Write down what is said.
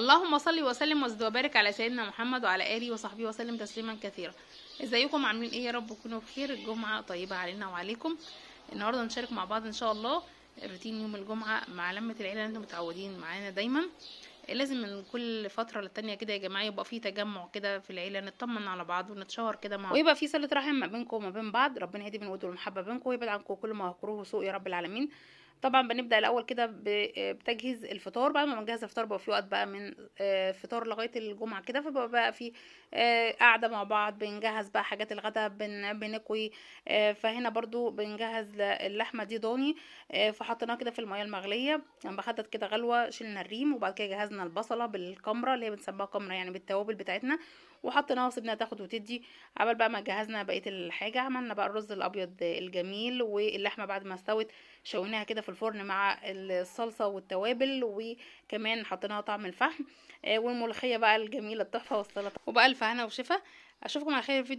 اللهم صل وسلم وزد وبارك على سيدنا محمد وعلى اله وصحبه وسلم تسليما كثيرا ازيكم عاملين ايه يا رب تكونوا بخير الجمعه طيبه علينا وعليكم النهارده نشارك مع بعض ان شاء الله روتين يوم الجمعه مع لمه العيله اللي انتم متعودين معانا دايما لازم من كل فتره للتانيه كده يا جماعه يبقى في تجمع كده في العيله نطمن على بعض ونتشاور كده مع ويبقى في صله رحم ما بينكم وما بين بعض ربنا يهدي من ود والمحبه بينكم ويبعد عنكم كل ما هو كروه وسوء يا رب العالمين طبعا بنبدا الاول كده بتجهيز الفطار بعد ما بنجهز الفطار بقى في وقت بقى من آه، فطار لغايه الجمعه كده فبقى بقى في آه، قاعده مع بعض بنجهز بقى حاجات الغداء بن بنكوي آه، فهنا برضو بنجهز اللحمه دي ضاني فحطيناها كده في الميه المغليه يعني بحطت كده غلوه شلنا الريم وبعد كده جهزنا البصله بالكمره اللي هي بنسميها كمره يعني بالتوابل بتاعتنا وحطيناها وسيبناها تاخد وتدي عبال بقى ما جهزنا بقيه الحاجه عملنا بقى الرز الابيض الجميل واللحمه بعد ما استوت شويناها كده في الفرن مع الصلصه والتوابل وكمان حطيناها طعم الفحم آه، والملوخيه بقى الجميله التحفه والسلطه وبقى الف هنا وشفا اشوفكم على خير في